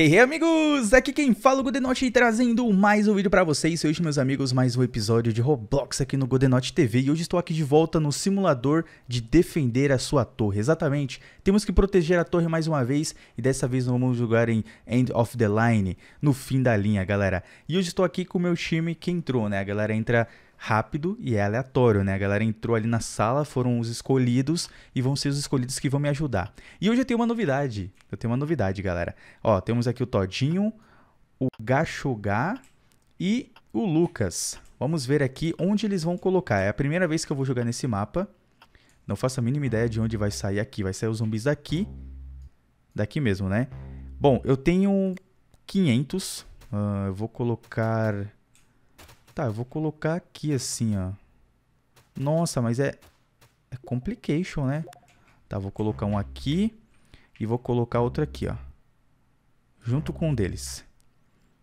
Hey, hey amigos, aqui quem fala é o Godenote trazendo mais um vídeo pra vocês, hoje meus amigos, mais um episódio de Roblox aqui no Godenote TV e hoje estou aqui de volta no simulador de defender a sua torre, exatamente, temos que proteger a torre mais uma vez e dessa vez não vamos jogar em End of the Line, no fim da linha galera, e hoje estou aqui com o meu time que entrou né, a galera entra rápido e é aleatório, né? A galera entrou ali na sala, foram os escolhidos e vão ser os escolhidos que vão me ajudar. E hoje eu tenho uma novidade. Eu tenho uma novidade, galera. Ó, temos aqui o Todinho, o Gachogá e o Lucas. Vamos ver aqui onde eles vão colocar. É a primeira vez que eu vou jogar nesse mapa. Não faço a mínima ideia de onde vai sair aqui. Vai sair os zumbis daqui. Daqui mesmo, né? Bom, eu tenho 500. Uh, ah, eu vou colocar... Tá, eu vou colocar aqui assim, ó. Nossa, mas é... É complication, né? Tá, vou colocar um aqui. E vou colocar outro aqui, ó. Junto com um deles.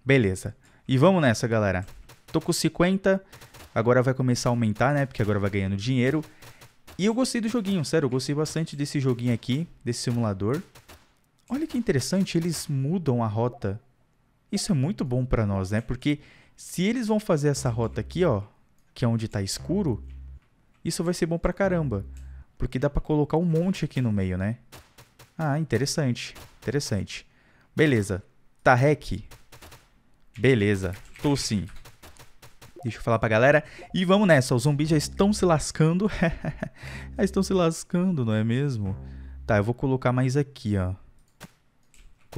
Beleza. E vamos nessa, galera. Tô com 50. Agora vai começar a aumentar, né? Porque agora vai ganhando dinheiro. E eu gostei do joguinho, sério. Eu gostei bastante desse joguinho aqui, desse simulador. Olha que interessante, eles mudam a rota. Isso é muito bom para nós, né? Porque se eles vão fazer essa rota aqui, ó, que é onde tá escuro, isso vai ser bom pra caramba. Porque dá pra colocar um monte aqui no meio, né? Ah, interessante. Interessante. Beleza. Tá hack. Beleza. Tô sim. Deixa eu falar pra galera. E vamos nessa. Os zumbis já estão se lascando. já estão se lascando, não é mesmo? Tá, eu vou colocar mais aqui, ó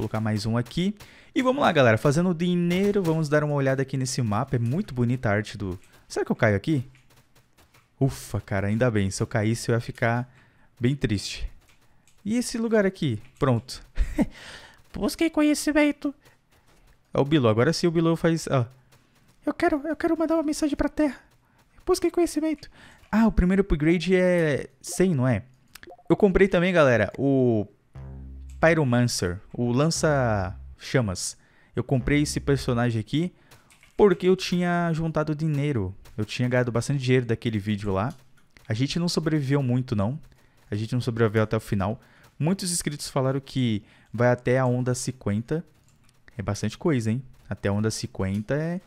colocar mais um aqui. E vamos lá, galera. Fazendo dinheiro, vamos dar uma olhada aqui nesse mapa. É muito bonita a arte do... Será que eu caio aqui? Ufa, cara, ainda bem. Se eu caísse, eu ia ficar bem triste. E esse lugar aqui? Pronto. Busquei conhecimento. É o Bilo. Agora sim o Bilo faz... ah Eu quero, eu quero mandar uma mensagem pra Terra. Busquei conhecimento. Ah, o primeiro upgrade é 100, não é? Eu comprei também, galera, o Pyromancer, o lança-chamas. Eu comprei esse personagem aqui porque eu tinha juntado dinheiro. Eu tinha ganhado bastante dinheiro daquele vídeo lá. A gente não sobreviveu muito, não. A gente não sobreviveu até o final. Muitos inscritos falaram que vai até a onda 50. É bastante coisa, hein? Até a onda 50 é,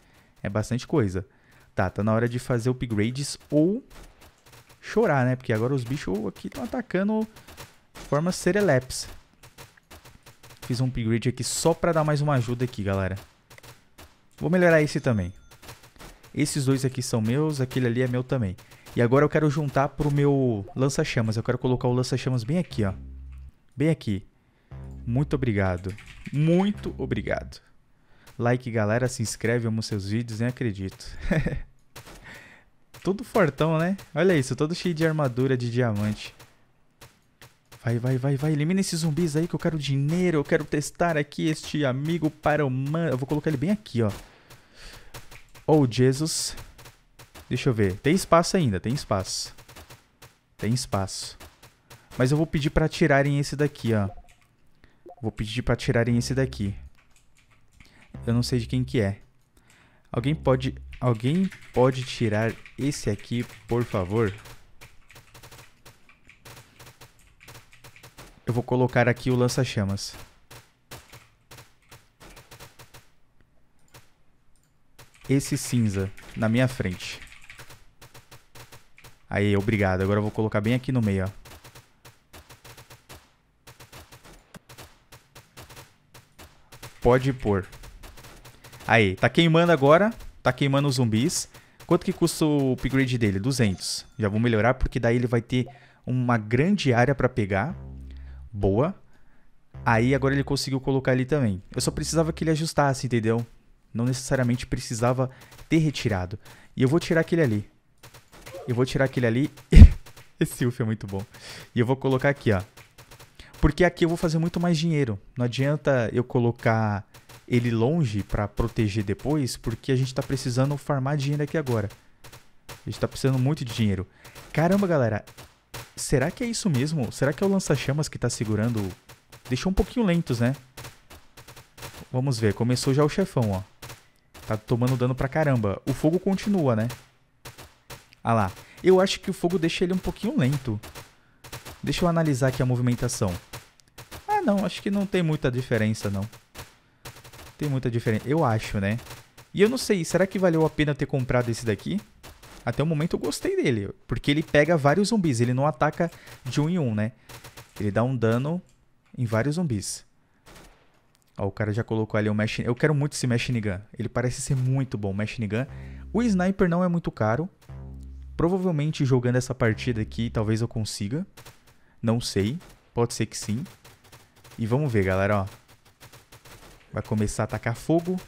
é bastante coisa. Tá, tá na hora de fazer upgrades ou chorar, né? Porque agora os bichos aqui estão atacando forma sereleps fiz um upgrade aqui só para dar mais uma ajuda aqui, galera. Vou melhorar esse também. Esses dois aqui são meus, aquele ali é meu também. E agora eu quero juntar pro meu lança-chamas. Eu quero colocar o lança-chamas bem aqui, ó. Bem aqui. Muito obrigado. Muito obrigado. Like, galera, se inscreve, amo seus vídeos, nem acredito. todo fortão, né? Olha isso, todo cheio de armadura de diamante. Vai, vai, vai, vai. Elimina esses zumbis aí que eu quero dinheiro. Eu quero testar aqui este amigo para o man... Eu vou colocar ele bem aqui, ó. Oh, Jesus. Deixa eu ver. Tem espaço ainda, tem espaço. Tem espaço. Mas eu vou pedir para tirarem esse daqui, ó. Vou pedir para tirarem esse daqui. Eu não sei de quem que é. Alguém pode... Alguém pode tirar esse aqui, por favor? Eu vou colocar aqui o lança-chamas. Esse cinza na minha frente. Aí, obrigado. Agora eu vou colocar bem aqui no meio, ó. Pode pôr. Aí, tá queimando agora. Tá queimando os zumbis. Quanto que custa o upgrade dele? 200. Já vou melhorar porque daí ele vai ter uma grande área pra pegar boa. Aí agora ele conseguiu colocar ali também. Eu só precisava que ele ajustasse, entendeu? Não necessariamente precisava ter retirado. E eu vou tirar aquele ali. Eu vou tirar aquele ali. Esse UF é muito bom. E eu vou colocar aqui, ó. Porque aqui eu vou fazer muito mais dinheiro. Não adianta eu colocar ele longe para proteger depois, porque a gente está precisando farmar dinheiro aqui agora. A gente está precisando muito de dinheiro. Caramba, galera, Será que é isso mesmo? Será que é o lança-chamas que tá segurando? Deixou um pouquinho lentos, né? Vamos ver, começou já o chefão, ó. Tá tomando dano pra caramba. O fogo continua, né? Ah lá. Eu acho que o fogo deixa ele um pouquinho lento. Deixa eu analisar aqui a movimentação. Ah, não. Acho que não tem muita diferença, não. Tem muita diferença. Eu acho, né? E eu não sei. Será que valeu a pena ter comprado esse daqui? Até o momento eu gostei dele, porque ele pega vários zumbis, ele não ataca de um em um, né? Ele dá um dano em vários zumbis. Ó, o cara já colocou ali o um machine... Eu quero muito esse machine gun. Ele parece ser muito bom, machine gun. O sniper não é muito caro. Provavelmente jogando essa partida aqui, talvez eu consiga. Não sei. Pode ser que sim. E vamos ver, galera, ó. Vai começar a atacar fogo. Olha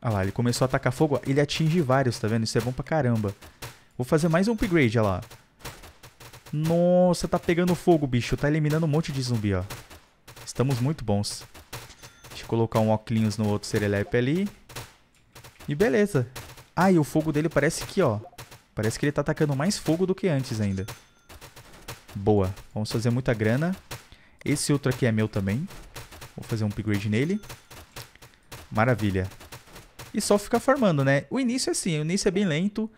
ah lá, ele começou a atacar fogo. Ele atinge vários, tá vendo? Isso é bom pra caramba. Vou fazer mais um upgrade, olha lá. Nossa, tá pegando fogo, bicho. Tá eliminando um monte de zumbi, ó. Estamos muito bons. Deixa eu colocar um óculos no outro serelepe ali. E beleza. Ah, e o fogo dele parece que, ó. Parece que ele tá atacando mais fogo do que antes ainda. Boa. Vamos fazer muita grana. Esse outro aqui é meu também. Vou fazer um upgrade nele. Maravilha. E só ficar farmando, né? O início é assim, o início é bem lento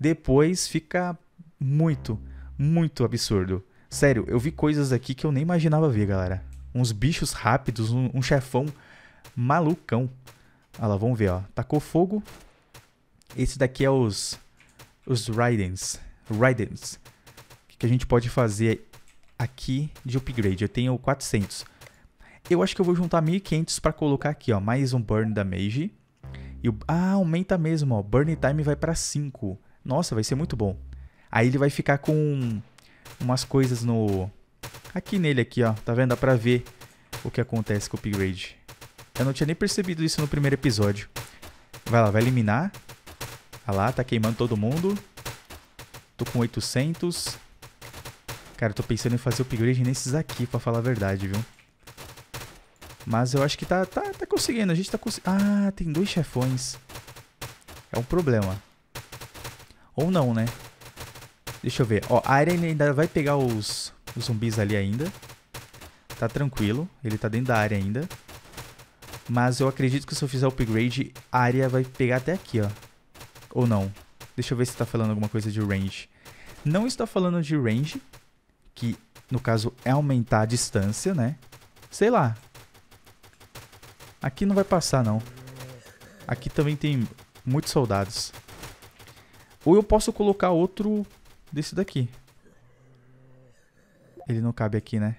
depois fica muito, muito absurdo. Sério, eu vi coisas aqui que eu nem imaginava ver, galera. Uns bichos rápidos, um, um chefão malucão. Olha lá, vamos ver, ó. Tacou fogo. Esse daqui é os... Os Raidens. Raidens. O que, que a gente pode fazer aqui de upgrade? Eu tenho 400. Eu acho que eu vou juntar 1500 para colocar aqui, ó. Mais um burn da Mage. E o... Ah, aumenta mesmo, ó. Burn time vai para 5. Nossa, vai ser muito bom. Aí ele vai ficar com umas coisas no... Aqui nele aqui, ó. Tá vendo? Dá pra ver o que acontece com o upgrade. Eu não tinha nem percebido isso no primeiro episódio. Vai lá, vai eliminar. Olha lá, tá queimando todo mundo. Tô com 800. Cara, tô pensando em fazer o upgrade nesses aqui, pra falar a verdade, viu? Mas eu acho que tá, tá, tá conseguindo. A gente tá conseguindo. Ah, tem dois chefões. É um problema. Ou não, né? Deixa eu ver. Ó, a área ainda vai pegar os, os zumbis ali ainda. Tá tranquilo. Ele tá dentro da área ainda. Mas eu acredito que se eu fizer upgrade, a área vai pegar até aqui, ó. Ou não. Deixa eu ver se tá falando alguma coisa de range. Não está falando de range, que no caso é aumentar a distância, né? Sei lá. Aqui não vai passar, não. Aqui também tem muitos soldados. Ou eu posso colocar outro desse daqui. Ele não cabe aqui, né?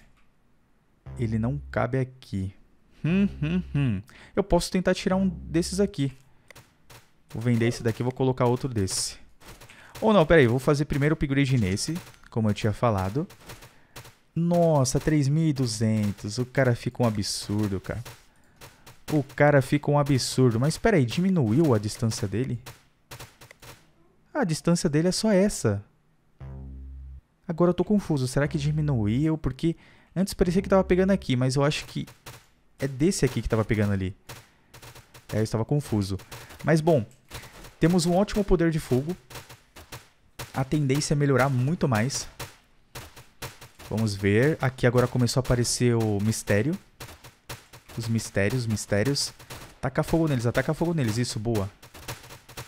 Ele não cabe aqui. Hum, hum, hum. Eu posso tentar tirar um desses aqui. Vou vender esse daqui e vou colocar outro desse. Ou não, peraí. Vou fazer primeiro o upgrade nesse, como eu tinha falado. Nossa, 3.200. O cara fica um absurdo, cara. O cara fica um absurdo. Mas peraí, diminuiu a distância dele? A distância dele é só essa. Agora eu tô confuso. Será que diminuiu? Porque antes parecia que tava pegando aqui, mas eu acho que é desse aqui que tava pegando ali. É, eu estava confuso. Mas bom, temos um ótimo poder de fogo. A tendência é melhorar muito mais. Vamos ver. Aqui agora começou a aparecer o mistério. Os mistérios, mistérios. Taca fogo neles, ataca fogo neles. Isso, boa.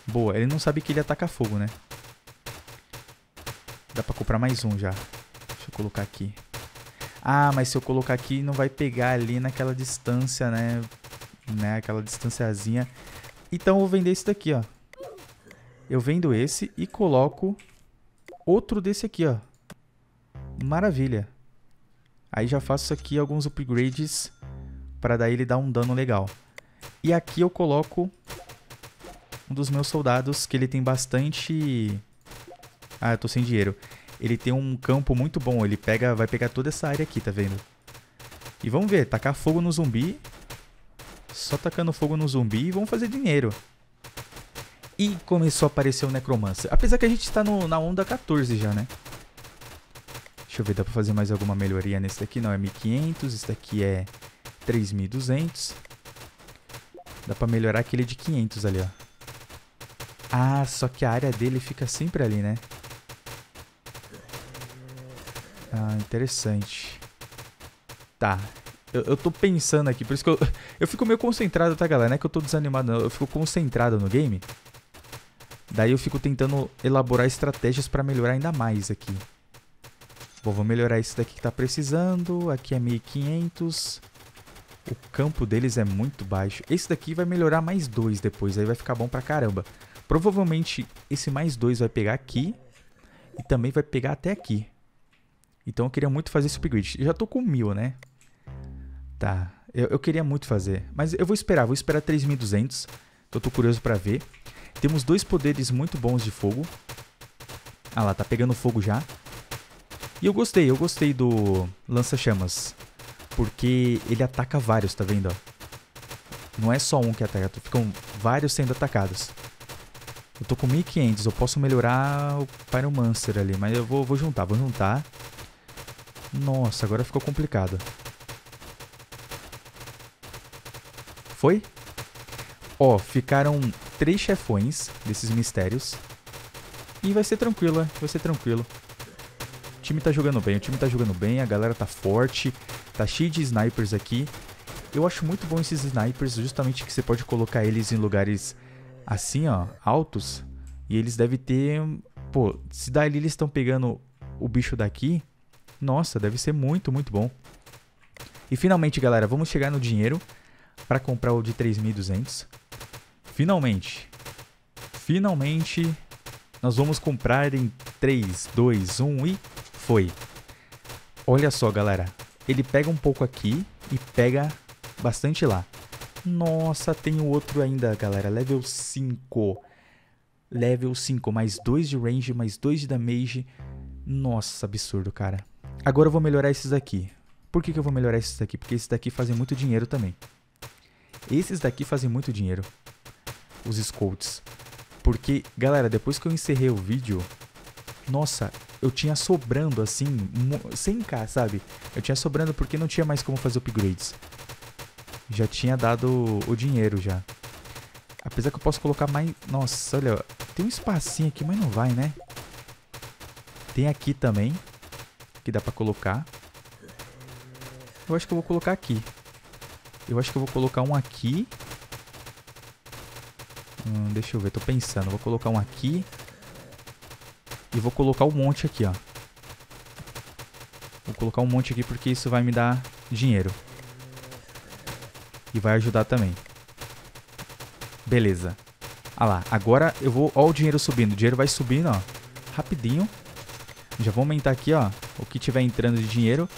Boa, ele não sabe que ele ataca fogo, né? Dá pra comprar mais um já. Deixa eu colocar aqui. Ah, mas se eu colocar aqui, não vai pegar ali naquela distância, né? né? Aquela distanciazinha. Então eu vou vender esse daqui, ó. Eu vendo esse e coloco outro desse aqui, ó. Maravilha. Aí já faço aqui alguns upgrades para daí ele dar um dano legal. E aqui eu coloco um dos meus soldados que ele tem bastante... Ah, eu tô sem dinheiro. Ele tem um campo muito bom, ele pega, vai pegar toda essa área aqui, tá vendo? E vamos ver, tacar fogo no zumbi. Só tacando fogo no zumbi e vamos fazer dinheiro. E começou a aparecer o Necromancer. Apesar que a gente tá no, na onda 14 já, né? Deixa eu ver, dá pra fazer mais alguma melhoria nesse daqui? Não, é 1500, esse daqui é 3200. Dá pra melhorar aquele de 500 ali, ó. Ah, só que a área dele fica sempre ali, né? Ah, interessante. Tá. Eu, eu tô pensando aqui, por isso que eu, eu fico meio concentrado, tá, galera? Não é que eu tô desanimado, não. Eu fico concentrado no game. Daí eu fico tentando elaborar estratégias pra melhorar ainda mais aqui. Bom, vou melhorar isso daqui que tá precisando. Aqui é 1500. O campo deles é muito baixo. Esse daqui vai melhorar mais dois depois, aí vai ficar bom pra caramba. Provavelmente esse mais dois vai pegar aqui e também vai pegar até aqui. Então eu queria muito fazer esse upgrade. Eu já tô com mil, né? Tá. Eu, eu, queria muito fazer. Mas eu vou esperar. Vou esperar 3.200. Então eu tô curioso pra ver. Temos dois poderes muito bons de fogo. Ah lá, tá pegando fogo já. E eu gostei. Eu gostei do lança-chamas. Porque ele ataca vários, tá vendo? Ó? Não é só um que ataca. Ficam vários sendo atacados. Eu tô com 1500, eu posso melhorar o Pyromancer ali, mas eu vou, vou juntar, vou juntar. Nossa, agora ficou complicado. Foi? Ó, ficaram três chefões desses mistérios. E vai ser tranquilo, vai ser tranquilo. O time tá jogando bem, o time tá jogando bem, a galera tá forte, tá cheio de snipers aqui. Eu acho muito bom esses snipers, justamente que você pode colocar eles em lugares assim, ó, altos. E eles devem ter. Pô, se dali eles estão pegando o bicho daqui, nossa, deve ser muito, muito bom. E finalmente, galera, vamos chegar no dinheiro para comprar o de 3.200. Finalmente. Finalmente, nós vamos comprar em 3, 2, 1 e foi. Olha só, galera. Ele pega um pouco aqui e pega bastante lá. Nossa, tem outro ainda, galera. Level 5. Level 5, mais 2 de range, mais 2 de damage. Nossa, absurdo, cara. Agora eu vou melhorar esses daqui. Por que, que eu vou melhorar esses daqui? Porque esses daqui fazem muito dinheiro também. Esses daqui fazem muito dinheiro. Os scouts. Porque, galera, depois que eu encerrei o vídeo... Nossa, eu tinha sobrando, assim, 100k, sabe? Eu tinha sobrando porque não tinha mais como fazer upgrades já tinha dado o dinheiro já. Apesar que eu posso colocar mais... Nossa, olha, tem um espacinho aqui, mas não vai, né? Tem aqui também, que dá pra colocar. Eu acho que eu vou colocar aqui. Eu acho que eu vou colocar um aqui. Hum, deixa eu ver, tô pensando. Vou colocar um aqui. E vou colocar um monte aqui, ó. Vou colocar um monte aqui porque isso vai me dar dinheiro. E vai ajudar também. Beleza. Ah lá, agora eu vou... Olha o dinheiro subindo. O dinheiro vai subindo, ó. Rapidinho. Já vou aumentar aqui, ó. O que tiver entrando de dinheiro.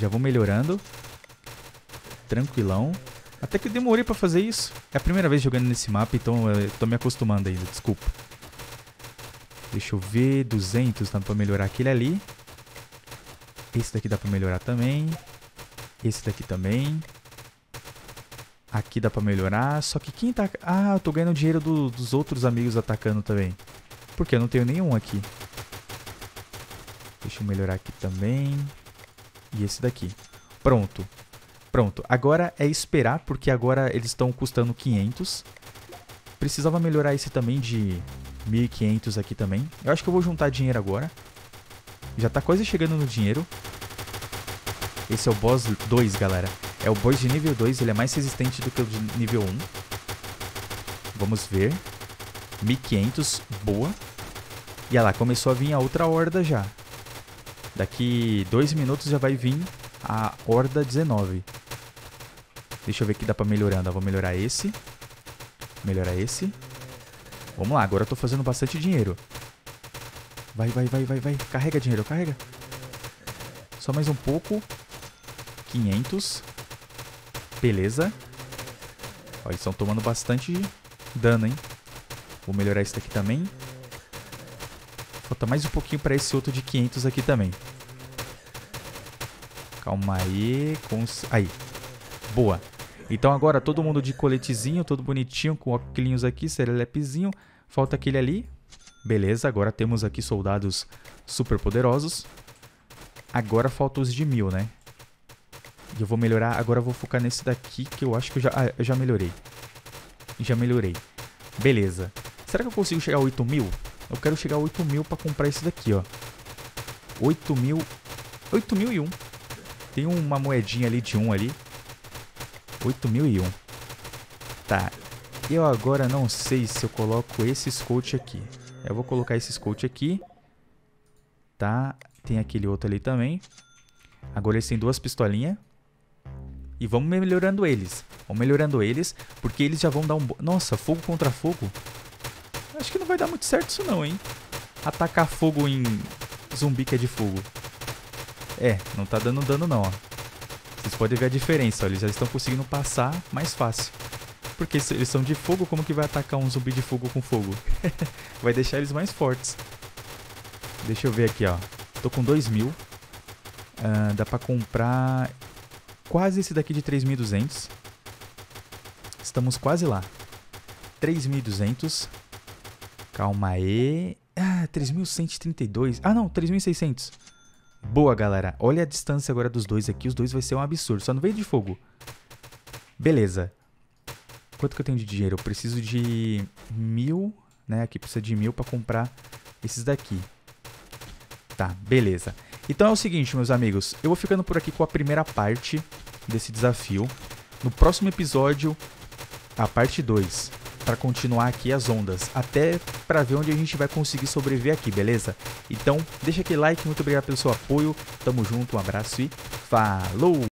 Já vou melhorando. Tranquilão. Até que eu demorei pra fazer isso. É a primeira vez jogando nesse mapa, então eu tô me acostumando ainda. Desculpa. Deixa eu ver. 200 dá pra melhorar aquele ali. Esse daqui dá pra melhorar também. Esse daqui também. Aqui dá pra melhorar, só que quem tá... Ah, eu tô ganhando dinheiro do, dos outros amigos atacando também. Porque eu não tenho nenhum aqui. Deixa eu melhorar aqui também. E esse daqui. Pronto. Pronto. Agora é esperar, porque agora eles estão custando 500. Precisava melhorar esse também de 1.500 aqui também. Eu acho que eu vou juntar dinheiro agora. Já tá quase chegando no dinheiro. Esse é o boss 2, galera. É o boss de nível 2, ele é mais resistente do que o de nível 1. Vamos ver. 1500, boa. E olha lá, começou a vir a outra horda já. Daqui 2 minutos já vai vir a horda 19. Deixa eu ver que dá pra melhorando. Né? Vou melhorar esse. Melhorar esse. Vamos lá, agora eu tô fazendo bastante dinheiro. Vai, vai, vai, vai, vai. Carrega dinheiro, carrega. Só mais um pouco. 500. Beleza. Ó, eles estão tomando bastante dano, hein? Vou melhorar esse daqui também. Falta mais um pouquinho para esse outro de 500 aqui também. Calma aí. Cons... Aí. Boa. Então agora todo mundo de coletezinho, todo bonitinho, com óculos aqui, serelepezinho. Falta aquele ali. Beleza, agora temos aqui soldados super poderosos. Agora falta os de mil, né? E eu vou melhorar. Agora eu vou focar nesse daqui que eu acho que eu já... Ah, eu já melhorei. Já melhorei. Beleza. Será que eu consigo chegar a 8 mil? Eu quero chegar a 8 mil pra comprar esse daqui, ó. 8 mil... 8 mil e 1. Tem uma moedinha ali de 1 ali. 8 mil e 1. Tá. Eu agora não sei se eu coloco esse scout aqui. Eu vou colocar esse scout aqui. Tá. Tem aquele outro ali também. Agora eles têm duas pistolinhas. E vamos melhorando eles. Vamos melhorando eles, porque eles já vão dar um... Nossa, fogo contra fogo. Acho que não vai dar muito certo isso não, hein? Atacar fogo em zumbi que é de fogo. É, não tá dando dano não, ó. Vocês podem ver a diferença, ó. Eles já estão conseguindo passar mais fácil. Porque se eles são de fogo, como que vai atacar um zumbi de fogo com fogo? vai deixar eles mais fortes. Deixa eu ver aqui, ó. Tô com 2 mil. Uh, dá pra comprar quase esse daqui de 3.200. Estamos quase lá. 3.200. Calma aí. Ah, 3.132. Ah, não, 3.600. Boa, galera. Olha a distância agora dos dois aqui. Os dois vai ser um absurdo. Só não veio de fogo. Beleza. Quanto que eu tenho de dinheiro? Eu preciso de mil, né? Aqui precisa de mil pra comprar esses daqui. Tá, beleza. Então é o seguinte, meus amigos, eu vou ficando por aqui com a primeira parte desse desafio. No próximo episódio, a parte 2, para continuar aqui as ondas, até para ver onde a gente vai conseguir sobreviver aqui, beleza? Então, deixa aquele like, muito obrigado pelo seu apoio, tamo junto, um abraço e falou!